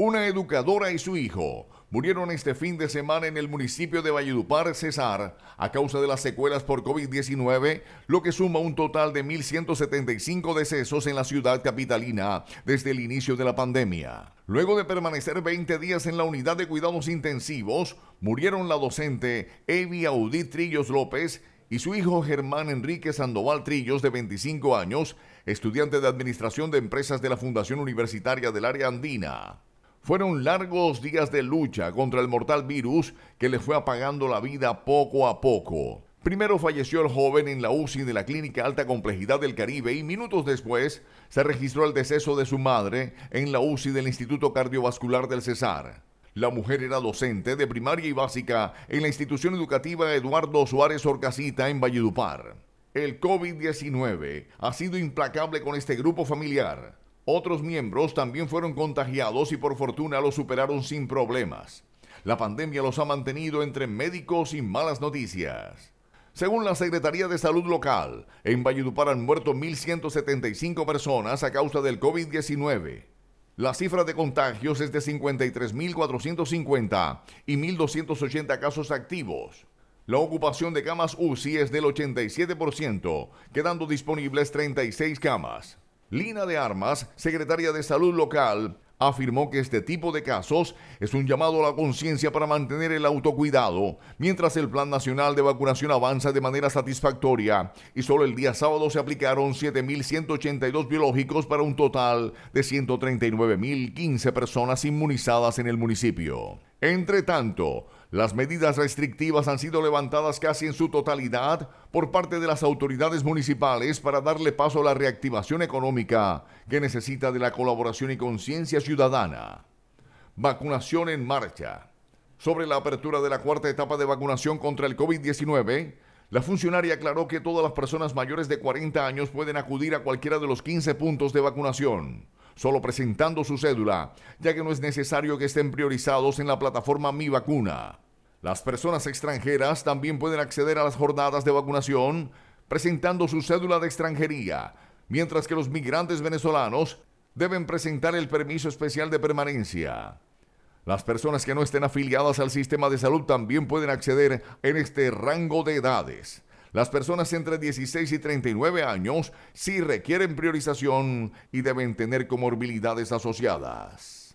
Una educadora y su hijo murieron este fin de semana en el municipio de Valledupar, Cesar, a causa de las secuelas por COVID-19, lo que suma un total de 1.175 decesos en la ciudad capitalina desde el inicio de la pandemia. Luego de permanecer 20 días en la unidad de cuidados intensivos, murieron la docente Evi Audit Trillos López y su hijo Germán Enrique Sandoval Trillos, de 25 años, estudiante de Administración de Empresas de la Fundación Universitaria del Área Andina. Fueron largos días de lucha contra el mortal virus que le fue apagando la vida poco a poco. Primero falleció el joven en la UCI de la Clínica Alta Complejidad del Caribe y minutos después se registró el deceso de su madre en la UCI del Instituto Cardiovascular del Cesar. La mujer era docente de primaria y básica en la institución educativa Eduardo Suárez Orcasita en Valledupar. El COVID-19 ha sido implacable con este grupo familiar. Otros miembros también fueron contagiados y por fortuna los superaron sin problemas. La pandemia los ha mantenido entre médicos y malas noticias. Según la Secretaría de Salud Local, en Valledupar han muerto 1.175 personas a causa del COVID-19. La cifra de contagios es de 53.450 y 1.280 casos activos. La ocupación de camas UCI es del 87%, quedando disponibles 36 camas. Lina de Armas, secretaria de Salud Local, afirmó que este tipo de casos es un llamado a la conciencia para mantener el autocuidado, mientras el Plan Nacional de Vacunación avanza de manera satisfactoria y solo el día sábado se aplicaron 7.182 biológicos para un total de 139.015 personas inmunizadas en el municipio. Entre tanto, las medidas restrictivas han sido levantadas casi en su totalidad por parte de las autoridades municipales para darle paso a la reactivación económica que necesita de la colaboración y conciencia ciudadana. Vacunación en marcha. Sobre la apertura de la cuarta etapa de vacunación contra el COVID-19, la funcionaria aclaró que todas las personas mayores de 40 años pueden acudir a cualquiera de los 15 puntos de vacunación solo presentando su cédula, ya que no es necesario que estén priorizados en la plataforma Mi Vacuna. Las personas extranjeras también pueden acceder a las jornadas de vacunación presentando su cédula de extranjería, mientras que los migrantes venezolanos deben presentar el permiso especial de permanencia. Las personas que no estén afiliadas al sistema de salud también pueden acceder en este rango de edades. Las personas entre 16 y 39 años sí requieren priorización y deben tener comorbilidades asociadas.